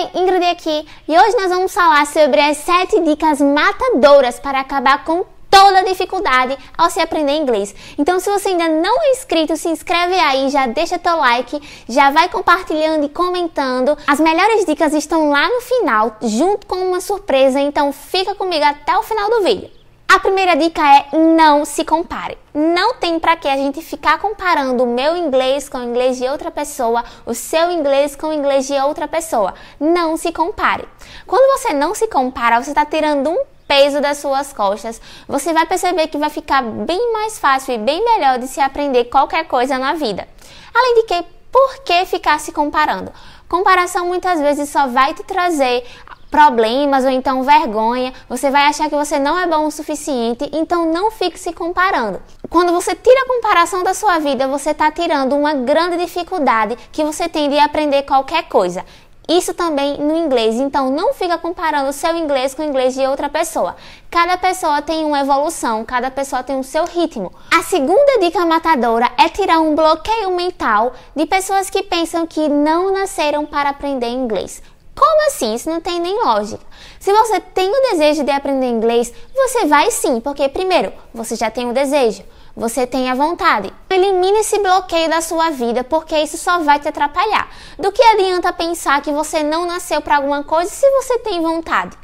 Oi, Ingrid aqui e hoje nós vamos falar sobre as 7 dicas matadoras para acabar com toda a dificuldade ao se aprender inglês. Então, se você ainda não é inscrito, se inscreve aí, já deixa teu like, já vai compartilhando e comentando. As melhores dicas estão lá no final, junto com uma surpresa, então fica comigo até o final do vídeo. A primeira dica é não se compare. Não tem para que a gente ficar comparando o meu inglês com o inglês de outra pessoa, o seu inglês com o inglês de outra pessoa. Não se compare. Quando você não se compara, você está tirando um peso das suas costas, você vai perceber que vai ficar bem mais fácil e bem melhor de se aprender qualquer coisa na vida. Além de que, por que ficar se comparando? Comparação muitas vezes só vai te trazer problemas ou então vergonha, você vai achar que você não é bom o suficiente, então não fique se comparando. Quando você tira a comparação da sua vida, você está tirando uma grande dificuldade que você tem de aprender qualquer coisa. Isso também no inglês, então não fica comparando o seu inglês com o inglês de outra pessoa. Cada pessoa tem uma evolução, cada pessoa tem o seu ritmo. A segunda dica matadora é tirar um bloqueio mental de pessoas que pensam que não nasceram para aprender inglês. Como assim? Isso não tem nem lógica. Se você tem o desejo de aprender inglês, você vai sim, porque primeiro, você já tem o desejo, você tem a vontade. Elimine esse bloqueio da sua vida, porque isso só vai te atrapalhar. Do que adianta pensar que você não nasceu para alguma coisa se você tem vontade?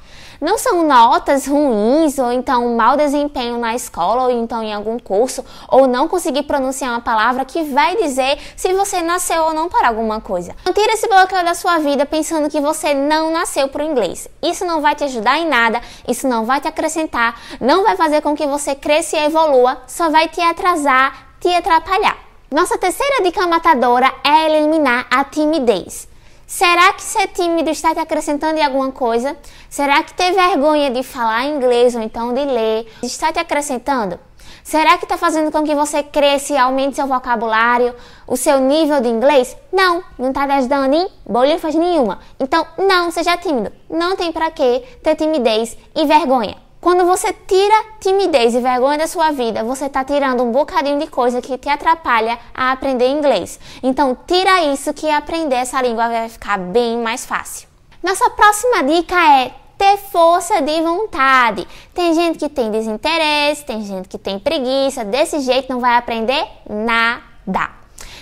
não são notas ruins ou então mau desempenho na escola ou então em algum curso ou não conseguir pronunciar uma palavra que vai dizer se você nasceu ou não para alguma coisa. Não tira esse bloqueio da sua vida pensando que você não nasceu para o inglês. Isso não vai te ajudar em nada, isso não vai te acrescentar, não vai fazer com que você cresça e evolua, só vai te atrasar, te atrapalhar. Nossa terceira dica matadora é eliminar a timidez. Será que ser tímido está te acrescentando em alguma coisa? Será que ter vergonha de falar inglês ou então de ler está te acrescentando? Será que está fazendo com que você cresça e aumente seu vocabulário, o seu nível de inglês? Não, não está te ajudando em faz nenhuma. Então, não seja tímido. Não tem para que ter timidez e vergonha. Quando você tira timidez e vergonha da sua vida, você está tirando um bocadinho de coisa que te atrapalha a aprender inglês. Então, tira isso que aprender essa língua vai ficar bem mais fácil. Nossa próxima dica é ter força de vontade. Tem gente que tem desinteresse, tem gente que tem preguiça, desse jeito não vai aprender nada.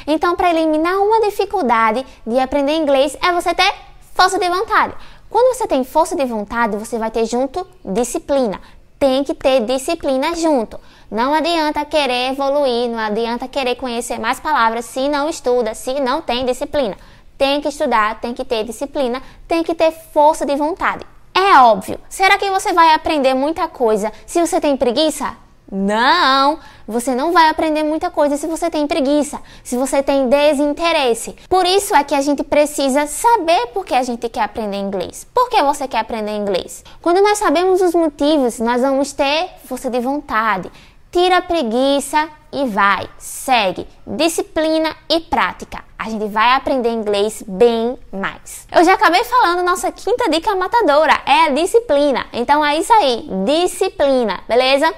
Então, para eliminar uma dificuldade de aprender inglês é você ter força de vontade. Quando você tem força de vontade, você vai ter junto disciplina. Tem que ter disciplina junto. Não adianta querer evoluir, não adianta querer conhecer mais palavras se não estuda, se não tem disciplina. Tem que estudar, tem que ter disciplina, tem que ter força de vontade. É óbvio. Será que você vai aprender muita coisa se você tem preguiça? Não! Você não vai aprender muita coisa se você tem preguiça, se você tem desinteresse. Por isso é que a gente precisa saber por que a gente quer aprender inglês. Por que você quer aprender inglês? Quando nós sabemos os motivos, nós vamos ter força de vontade. Tira a preguiça e vai. Segue. Disciplina e prática. A gente vai aprender inglês bem mais. Eu já acabei falando nossa quinta dica matadora é a disciplina. Então é isso aí, disciplina, beleza?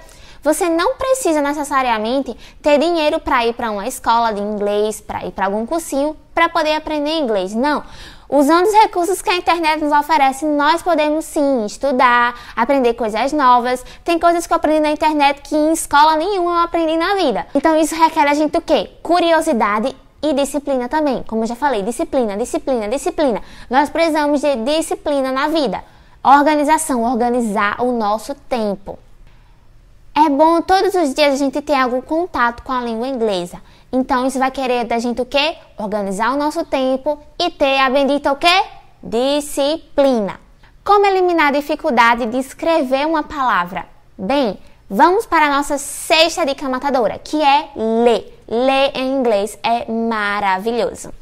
Você não precisa necessariamente ter dinheiro para ir para uma escola de inglês, para ir para algum cursinho para poder aprender inglês. Não. Usando os recursos que a internet nos oferece, nós podemos sim estudar, aprender coisas novas. Tem coisas que eu aprendi na internet que em escola nenhuma eu aprendi na vida. Então isso requer a gente o quê? Curiosidade e disciplina também. Como eu já falei, disciplina, disciplina, disciplina. Nós precisamos de disciplina na vida. Organização, organizar o nosso tempo bom todos os dias a gente ter algum contato com a língua inglesa. Então isso vai querer da gente o quê? Organizar o nosso tempo e ter a bendita o quê? Disciplina. Como eliminar a dificuldade de escrever uma palavra? Bem, vamos para a nossa sexta dica matadora, que é ler. Ler em inglês é maravilhoso.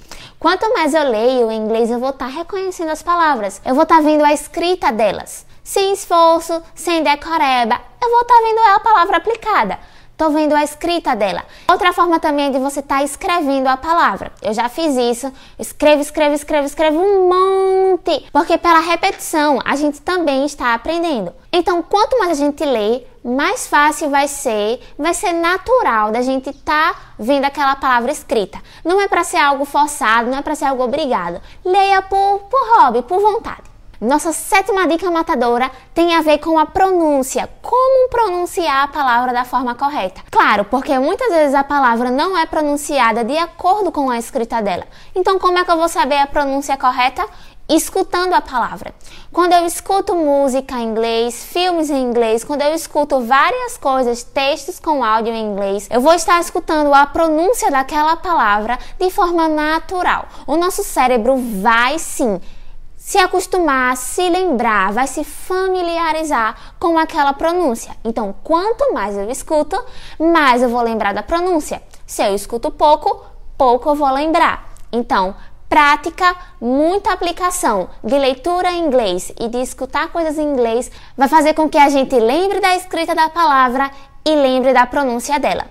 Quanto mais eu leio em inglês, eu vou estar tá reconhecendo as palavras, eu vou estar tá vendo a escrita delas. Sem esforço, sem decoreba, eu vou estar tá vendo a palavra aplicada. Tô vendo a escrita dela. Outra forma também é de você estar tá escrevendo a palavra. Eu já fiz isso. Escrevo, escrevo, escrevo, escrevo um monte. Porque pela repetição a gente também está aprendendo. Então, quanto mais a gente lê, mais fácil vai ser, vai ser natural da gente estar tá vendo aquela palavra escrita. Não é para ser algo forçado, não é para ser algo obrigado. Leia por, por hobby, por vontade. Nossa sétima dica matadora tem a ver com a pronúncia. Como pronunciar a palavra da forma correta? Claro, porque muitas vezes a palavra não é pronunciada de acordo com a escrita dela. Então, como é que eu vou saber a pronúncia correta? escutando a palavra. Quando eu escuto música em inglês, filmes em inglês, quando eu escuto várias coisas, textos com áudio em inglês, eu vou estar escutando a pronúncia daquela palavra de forma natural. O nosso cérebro vai sim se acostumar, se lembrar, vai se familiarizar com aquela pronúncia. Então, quanto mais eu escuto, mais eu vou lembrar da pronúncia. Se eu escuto pouco, pouco eu vou lembrar. Então, prática, muita aplicação de leitura em inglês e de escutar coisas em inglês vai fazer com que a gente lembre da escrita da palavra e lembre da pronúncia dela.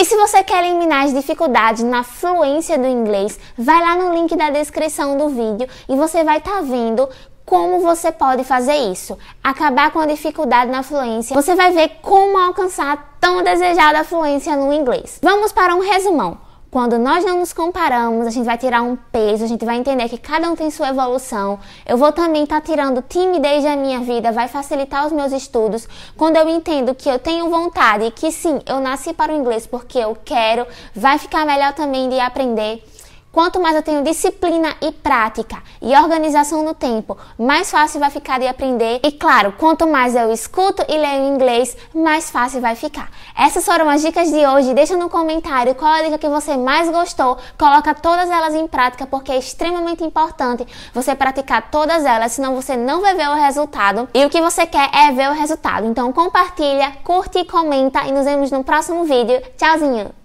E se você quer eliminar as dificuldades na fluência do inglês, vai lá no link da descrição do vídeo e você vai estar tá vendo como você pode fazer isso. Acabar com a dificuldade na fluência. Você vai ver como alcançar a tão desejada fluência no inglês. Vamos para um resumão. Quando nós não nos comparamos, a gente vai tirar um peso, a gente vai entender que cada um tem sua evolução. Eu vou também estar tá tirando timidez da minha vida, vai facilitar os meus estudos. Quando eu entendo que eu tenho vontade e que sim, eu nasci para o inglês porque eu quero, vai ficar melhor também de aprender. Quanto mais eu tenho disciplina e prática e organização no tempo, mais fácil vai ficar de aprender. E claro, quanto mais eu escuto e leio inglês, mais fácil vai ficar. Essas foram as dicas de hoje. Deixa no comentário qual a dica que você mais gostou. Coloca todas elas em prática porque é extremamente importante você praticar todas elas, senão você não vai ver o resultado. E o que você quer é ver o resultado. Então compartilha, curte e comenta e nos vemos no próximo vídeo. Tchauzinho!